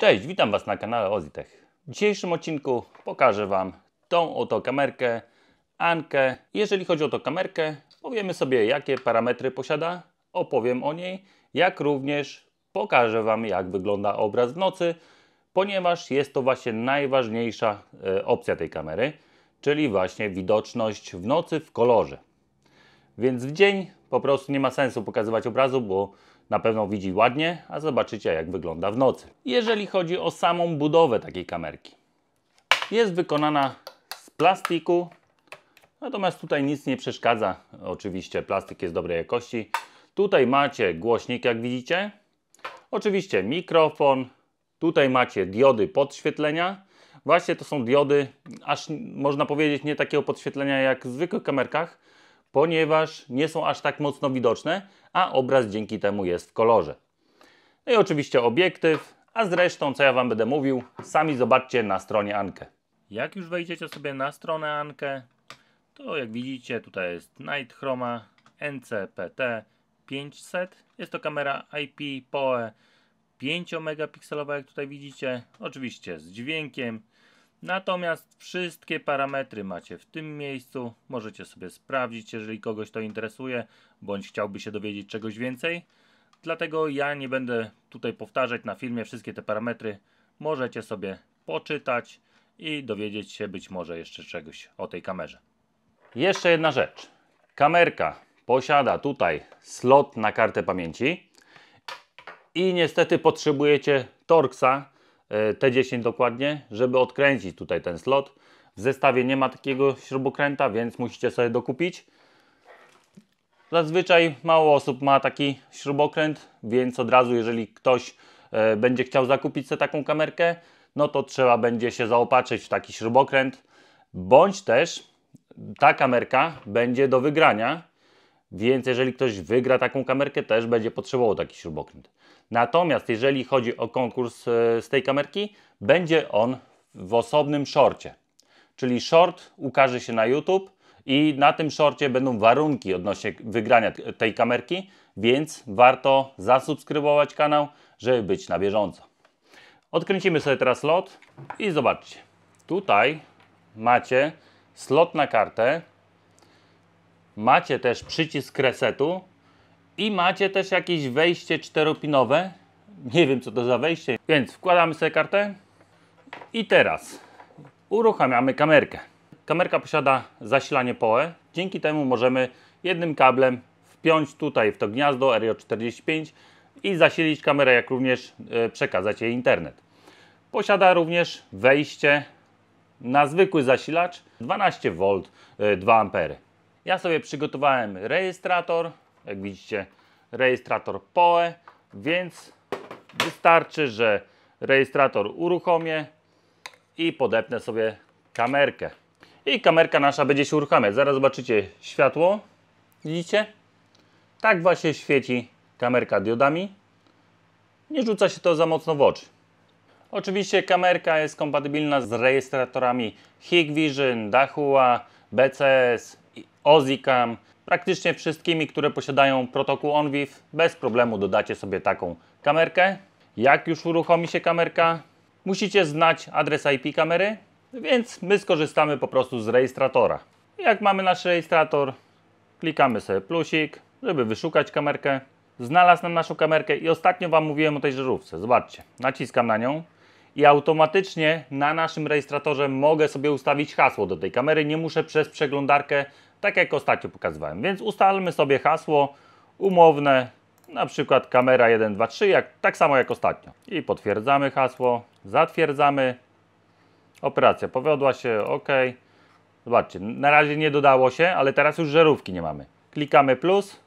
Cześć, witam Was na kanale Ozitech. W dzisiejszym odcinku pokażę Wam tą oto kamerkę, Ankę. Jeżeli chodzi o tą kamerkę, powiemy sobie jakie parametry posiada, opowiem o niej, jak również pokażę Wam jak wygląda obraz w nocy, ponieważ jest to właśnie najważniejsza e, opcja tej kamery, czyli właśnie widoczność w nocy w kolorze. Więc w dzień po prostu nie ma sensu pokazywać obrazu, bo na pewno widzi ładnie, a zobaczycie jak wygląda w nocy. Jeżeli chodzi o samą budowę takiej kamerki. Jest wykonana z plastiku, natomiast tutaj nic nie przeszkadza. Oczywiście plastik jest dobrej jakości. Tutaj macie głośnik jak widzicie. Oczywiście mikrofon. Tutaj macie diody podświetlenia. Właśnie to są diody, aż można powiedzieć nie takiego podświetlenia jak w zwykłych kamerkach, ponieważ nie są aż tak mocno widoczne, a obraz dzięki temu jest w kolorze. No i oczywiście obiektyw, a zresztą co ja Wam będę mówił, sami zobaczcie na stronie Anke. Jak już wejdziecie sobie na stronę Anke, to jak widzicie tutaj jest Night Chroma NCPT 500. Jest to kamera IP PoE 5 megapikselowa jak tutaj widzicie. Oczywiście z dźwiękiem, Natomiast wszystkie parametry macie w tym miejscu. Możecie sobie sprawdzić, jeżeli kogoś to interesuje, bądź chciałby się dowiedzieć czegoś więcej. Dlatego ja nie będę tutaj powtarzać na filmie wszystkie te parametry. Możecie sobie poczytać i dowiedzieć się być może jeszcze czegoś o tej kamerze. Jeszcze jedna rzecz. Kamerka posiada tutaj slot na kartę pamięci i niestety potrzebujecie Torxa, E, T10 dokładnie, żeby odkręcić tutaj ten slot. W zestawie nie ma takiego śrubokręta, więc musicie sobie dokupić. Zazwyczaj mało osób ma taki śrubokręt, więc od razu jeżeli ktoś e, będzie chciał zakupić sobie taką kamerkę, no to trzeba będzie się zaopatrzyć w taki śrubokręt, bądź też ta kamerka będzie do wygrania, więc jeżeli ktoś wygra taką kamerkę, też będzie potrzebował taki śrubokręt. Natomiast jeżeli chodzi o konkurs e, z tej kamerki, będzie on w osobnym shorcie. Czyli short ukaże się na YouTube i na tym shorcie będą warunki odnośnie wygrania tej kamerki, więc warto zasubskrybować kanał, żeby być na bieżąco. Odkręcimy sobie teraz lot i zobaczcie. Tutaj macie slot na kartę. Macie też przycisk resetu, i macie też jakieś wejście czteropinowe. Nie wiem co to za wejście. Więc wkładamy sobie kartę. I teraz uruchamiamy kamerkę. Kamerka posiada zasilanie POE. Dzięki temu możemy jednym kablem wpiąć tutaj w to gniazdo RJ45 i zasilić kamerę, jak również e, przekazać jej internet. Posiada również wejście na zwykły zasilacz 12V 2A. E, ja sobie przygotowałem rejestrator, jak widzicie, rejestrator POE, więc wystarczy, że rejestrator uruchomię i podepnę sobie kamerkę. I kamerka nasza będzie się uruchamiać. Zaraz zobaczycie światło. Widzicie? Tak właśnie świeci kamerka diodami. Nie rzuca się to za mocno w oczy. Oczywiście kamerka jest kompatybilna z rejestratorami Hikvision, Dahua, BCS, Ozicam, Praktycznie wszystkimi, które posiadają protokół Onvif, bez problemu dodacie sobie taką kamerkę. Jak już uruchomi się kamerka, musicie znać adres IP kamery, więc my skorzystamy po prostu z rejestratora. Jak mamy nasz rejestrator, klikamy sobie plusik, żeby wyszukać kamerkę. Znalazł nam naszą kamerkę i ostatnio Wam mówiłem o tej żarówce. Zobaczcie, naciskam na nią i automatycznie na naszym rejestratorze mogę sobie ustawić hasło do tej kamery. Nie muszę przez przeglądarkę tak jak ostatnio pokazywałem. Więc ustalmy sobie hasło umowne, na przykład kamera 123, jak, tak samo jak ostatnio. I potwierdzamy hasło, zatwierdzamy. Operacja powiodła się, OK. Zobaczcie, na razie nie dodało się, ale teraz już żerówki nie mamy. Klikamy plus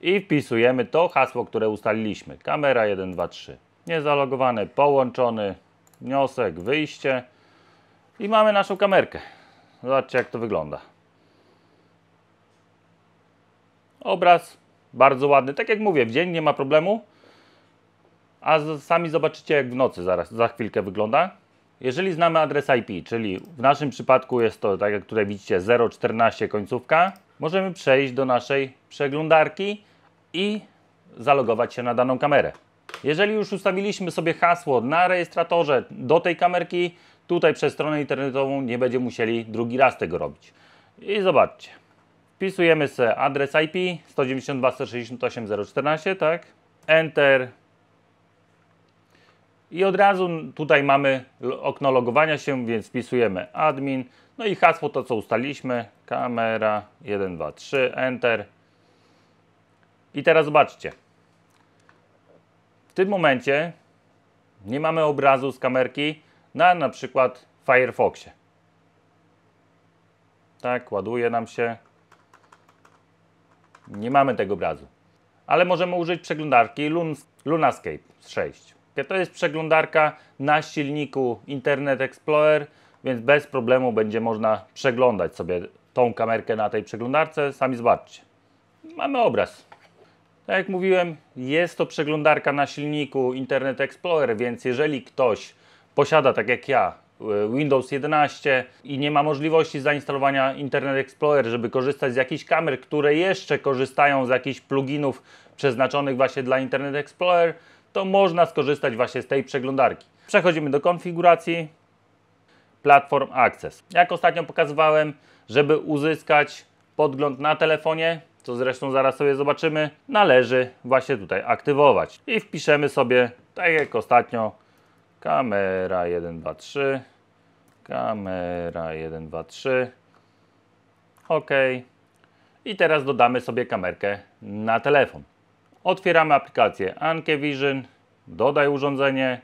i wpisujemy to hasło, które ustaliliśmy. Kamera 123. Niezalogowany, połączony, wniosek, wyjście. I mamy naszą kamerkę. Zobaczcie jak to wygląda. Obraz bardzo ładny. Tak jak mówię, w dzień nie ma problemu. A sami zobaczycie, jak w nocy zaraz, za chwilkę wygląda. Jeżeli znamy adres IP, czyli w naszym przypadku jest to, tak jak tutaj widzicie, 014 końcówka, możemy przejść do naszej przeglądarki i zalogować się na daną kamerę. Jeżeli już ustawiliśmy sobie hasło na rejestratorze do tej kamerki, tutaj przez stronę internetową nie będziemy musieli drugi raz tego robić. I zobaczcie. Wpisujemy sobie adres IP 192.168.0.14, tak? Enter. I od razu tutaj mamy okno logowania się, więc wpisujemy admin. No i hasło to, co ustaliliśmy. Kamera 123 Enter. I teraz zobaczcie. W tym momencie nie mamy obrazu z kamerki na na przykład Firefoxie. Tak, ładuje nam się nie mamy tego obrazu. Ale możemy użyć przeglądarki Lun Lunascape 6. To jest przeglądarka na silniku Internet Explorer, więc bez problemu będzie można przeglądać sobie tą kamerkę na tej przeglądarce. Sami zobaczcie. Mamy obraz. Tak jak mówiłem, jest to przeglądarka na silniku Internet Explorer, więc jeżeli ktoś posiada, tak jak ja, Windows 11 i nie ma możliwości zainstalowania Internet Explorer, żeby korzystać z jakichś kamer, które jeszcze korzystają z jakichś pluginów przeznaczonych właśnie dla Internet Explorer, to można skorzystać właśnie z tej przeglądarki. Przechodzimy do konfiguracji Platform Access. Jak ostatnio pokazywałem, żeby uzyskać podgląd na telefonie, co zresztą zaraz sobie zobaczymy, należy właśnie tutaj aktywować. I wpiszemy sobie, tak jak ostatnio, kamera 123. 2, 3. Kamera 1, 2, 3. OK. I teraz dodamy sobie kamerkę na telefon. Otwieramy aplikację Vision, Dodaj urządzenie.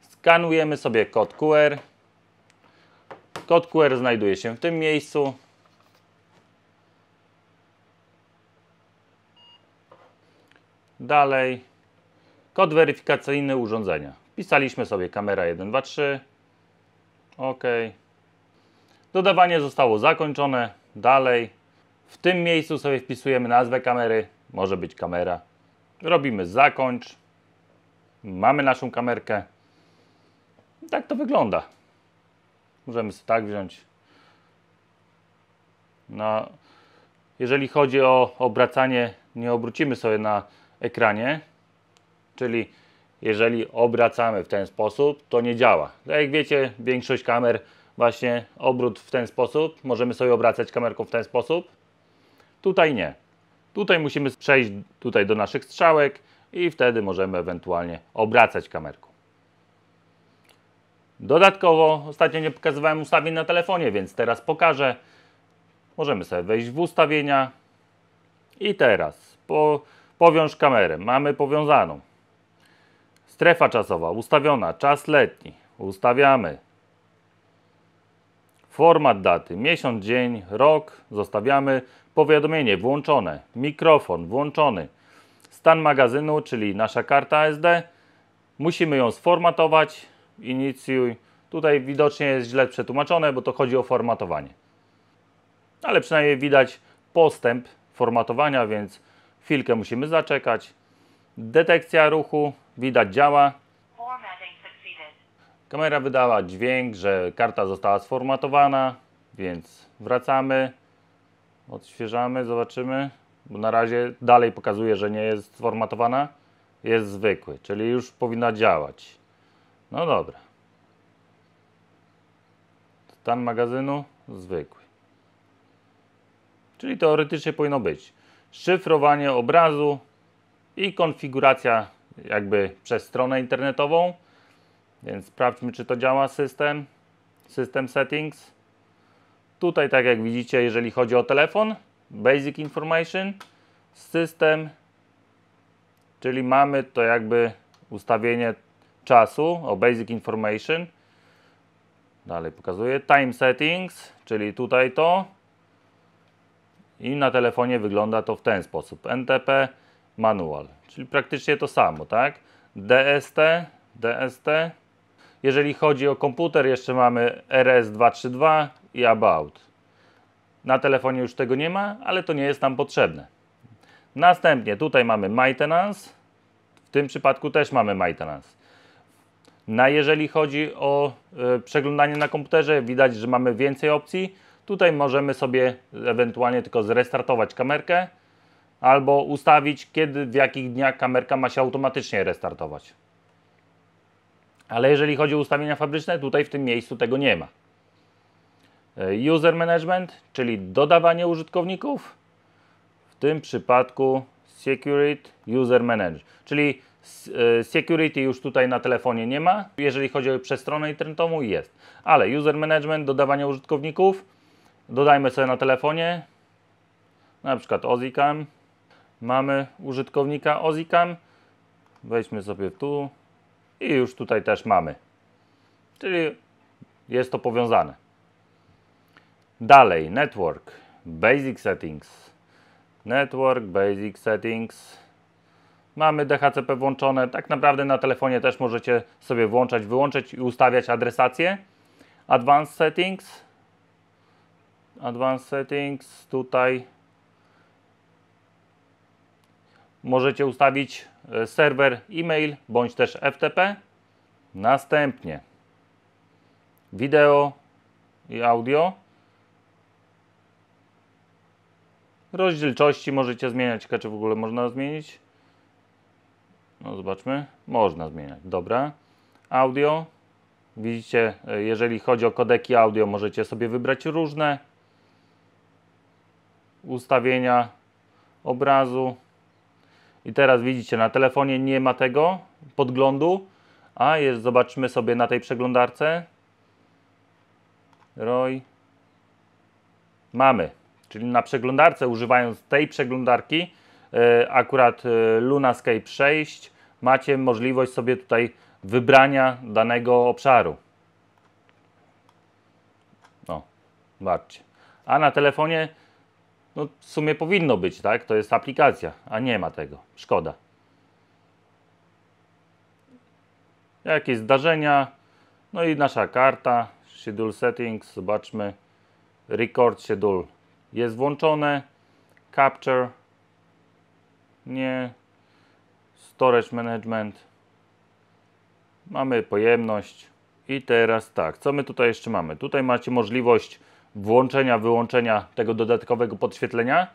Skanujemy sobie kod QR. Kod QR znajduje się w tym miejscu. Dalej. Kod weryfikacyjny urządzenia. Wpisaliśmy sobie kamera 123. OK. Dodawanie zostało zakończone. Dalej. W tym miejscu sobie wpisujemy nazwę kamery. Może być kamera. Robimy zakończ. Mamy naszą kamerkę. I tak to wygląda. Możemy sobie tak wziąć. No, jeżeli chodzi o obracanie, nie obrócimy sobie na ekranie. Czyli jeżeli obracamy w ten sposób, to nie działa. Tak jak wiecie, większość kamer właśnie obrót w ten sposób, możemy sobie obracać kamerką w ten sposób. Tutaj nie. Tutaj musimy przejść tutaj do naszych strzałek i wtedy możemy ewentualnie obracać kamerką. Dodatkowo ostatnio nie pokazywałem ustawień na telefonie, więc teraz pokażę. Możemy sobie wejść w ustawienia i teraz po, powiąż kamerę. Mamy powiązaną. Strefa czasowa ustawiona, czas letni, ustawiamy. Format daty, miesiąc, dzień, rok, zostawiamy. Powiadomienie włączone, mikrofon włączony. Stan magazynu, czyli nasza karta SD. Musimy ją sformatować, inicjuj. Tutaj widocznie jest źle przetłumaczone, bo to chodzi o formatowanie. Ale przynajmniej widać postęp formatowania, więc chwilkę musimy zaczekać. Detekcja ruchu, Widać działa. Kamera wydała dźwięk, że karta została sformatowana, więc wracamy, odświeżamy, zobaczymy, bo na razie dalej pokazuje, że nie jest sformatowana, jest zwykły, czyli już powinna działać. No dobra. Stan magazynu zwykły. Czyli teoretycznie powinno być szyfrowanie obrazu i konfiguracja jakby przez stronę internetową. Więc sprawdźmy, czy to działa system. System settings. Tutaj, tak jak widzicie, jeżeli chodzi o telefon, basic information, system, czyli mamy to jakby ustawienie czasu o basic information. Dalej pokazuję time settings, czyli tutaj to. I na telefonie wygląda to w ten sposób. NTP manual. Czyli praktycznie to samo, tak? DST, DST. Jeżeli chodzi o komputer, jeszcze mamy RS232 i About. Na telefonie już tego nie ma, ale to nie jest nam potrzebne. Następnie tutaj mamy maintenance. W tym przypadku też mamy maintenance. Na jeżeli chodzi o y, przeglądanie na komputerze, widać, że mamy więcej opcji. Tutaj możemy sobie ewentualnie tylko zrestartować kamerkę, albo ustawić, kiedy, w jakich dniach kamerka ma się automatycznie restartować. Ale jeżeli chodzi o ustawienia fabryczne, tutaj w tym miejscu tego nie ma. E, user management, czyli dodawanie użytkowników, w tym przypadku security user manager, czyli e, security już tutaj na telefonie nie ma, jeżeli chodzi o przestronę internetową jest, ale user management, dodawanie użytkowników, dodajmy sobie na telefonie, na przykład Ozicam, mamy użytkownika Ozicam. Weźmy sobie tu i już tutaj też mamy. Czyli jest to powiązane. Dalej, network, basic settings. Network, basic settings. Mamy DHCP włączone. Tak naprawdę na telefonie też możecie sobie włączać, wyłączać i ustawiać adresację. Advanced settings. Advanced settings. Tutaj możecie ustawić e, serwer e-mail bądź też FTP. Następnie wideo i audio. Rozdzielczości możecie zmieniać. czy w ogóle można zmienić. No zobaczmy. Można zmieniać. Dobra. Audio. Widzicie, e, jeżeli chodzi o kodeki audio, możecie sobie wybrać różne ustawienia obrazu. I teraz widzicie, na telefonie nie ma tego podglądu, a jest, zobaczmy sobie na tej przeglądarce. Roy. Mamy. Czyli na przeglądarce, używając tej przeglądarki, e, akurat e, Lunascape 6, macie możliwość sobie tutaj wybrania danego obszaru. No, zobaczcie. A na telefonie no w sumie powinno być, tak? To jest aplikacja, a nie ma tego. Szkoda. Jakieś zdarzenia. No i nasza karta. Schedule settings. Zobaczmy. Record schedule jest włączone. Capture. Nie. Storage management. Mamy pojemność. I teraz tak, co my tutaj jeszcze mamy? Tutaj macie możliwość włączenia, wyłączenia tego dodatkowego podświetlenia.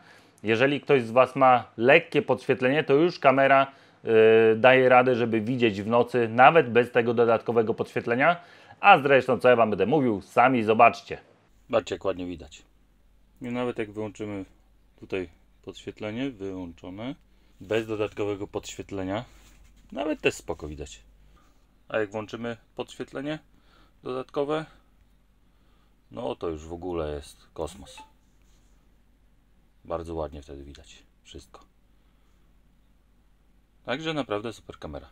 Jeżeli ktoś z Was ma lekkie podświetlenie, to już kamera yy, daje radę, żeby widzieć w nocy, nawet bez tego dodatkowego podświetlenia. A zresztą, co ja Wam będę mówił, sami zobaczcie. Zobaczcie, jak ładnie widać. I nawet jak wyłączymy tutaj podświetlenie, wyłączone, bez dodatkowego podświetlenia, nawet też spoko widać. A jak włączymy podświetlenie dodatkowe, no to już w ogóle jest kosmos. Bardzo ładnie wtedy widać wszystko. Także naprawdę super kamera.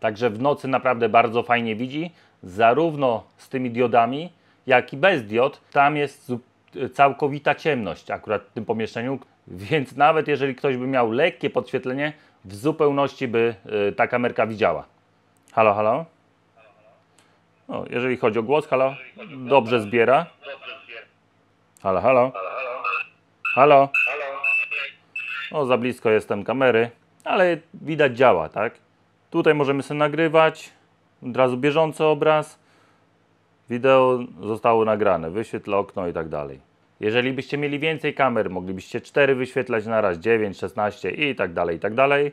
Także w nocy naprawdę bardzo fajnie widzi, zarówno z tymi diodami, jak i bez diod. Tam jest całkowita ciemność akurat w tym pomieszczeniu, więc nawet jeżeli ktoś by miał lekkie podświetlenie, w zupełności by y, ta kamerka widziała. Halo, halo? O, no, jeżeli chodzi o głos, halo, dobrze zbiera. Halo, halo. Halo. O, no, za blisko jestem kamery, ale widać działa, tak? Tutaj możemy sobie nagrywać, od razu bieżący obraz. Wideo zostało nagrane, wyświetl okno i tak dalej. Jeżeli byście mieli więcej kamer, moglibyście 4 wyświetlać na raz, 9, 16 i tak dalej, i tak dalej.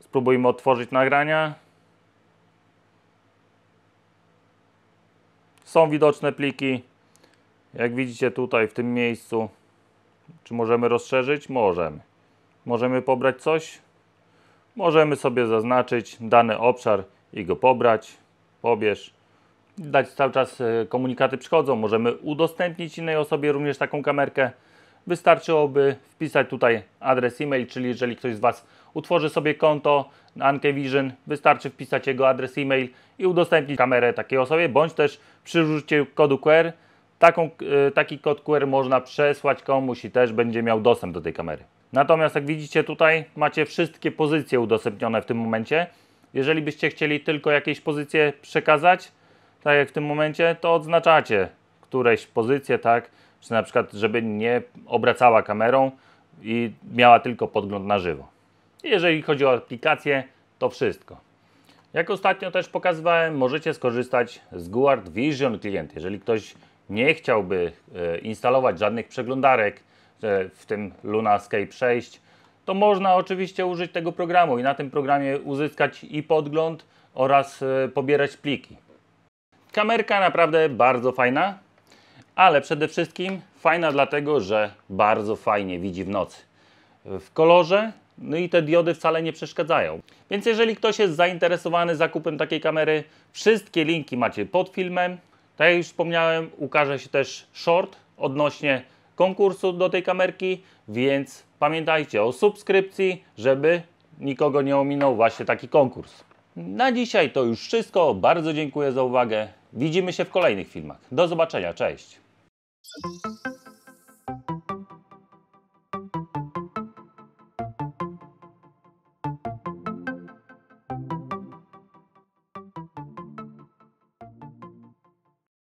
Spróbujmy otworzyć nagrania. Są widoczne pliki, jak widzicie tutaj w tym miejscu. Czy możemy rozszerzyć? Możemy. Możemy pobrać coś? Możemy sobie zaznaczyć dany obszar i go pobrać, pobierz. Dać cały czas e, komunikaty przychodzą. Możemy udostępnić innej osobie również taką kamerkę. Wystarczyłoby wpisać tutaj adres e-mail, czyli jeżeli ktoś z Was utworzy sobie konto Ankevision, wystarczy wpisać jego adres e-mail i udostępnić kamerę takiej osobie, bądź też przy użyciu kodu QR taką, e, taki kod QR można przesłać komuś i też będzie miał dostęp do tej kamery. Natomiast jak widzicie tutaj macie wszystkie pozycje udostępnione w tym momencie. Jeżeli byście chcieli tylko jakieś pozycje przekazać, tak jak w tym momencie, to odznaczacie któreś pozycję, tak? Czy na przykład, żeby nie obracała kamerą i miała tylko podgląd na żywo. Jeżeli chodzi o aplikację, to wszystko. Jak ostatnio też pokazywałem, możecie skorzystać z Guard Vision klient. Jeżeli ktoś nie chciałby e, instalować żadnych przeglądarek, e, w tym Lunascape 6, to można oczywiście użyć tego programu i na tym programie uzyskać i podgląd oraz e, pobierać pliki. Kamerka naprawdę bardzo fajna, ale przede wszystkim fajna dlatego, że bardzo fajnie widzi w nocy. W kolorze, no i te diody wcale nie przeszkadzają. Więc jeżeli ktoś jest zainteresowany zakupem takiej kamery, wszystkie linki macie pod filmem. Tak jak już wspomniałem, ukaże się też short odnośnie konkursu do tej kamerki, więc pamiętajcie o subskrypcji, żeby nikogo nie ominął właśnie taki konkurs. Na dzisiaj to już wszystko. Bardzo dziękuję za uwagę. Widzimy się w kolejnych filmach. Do zobaczenia. Cześć. thank you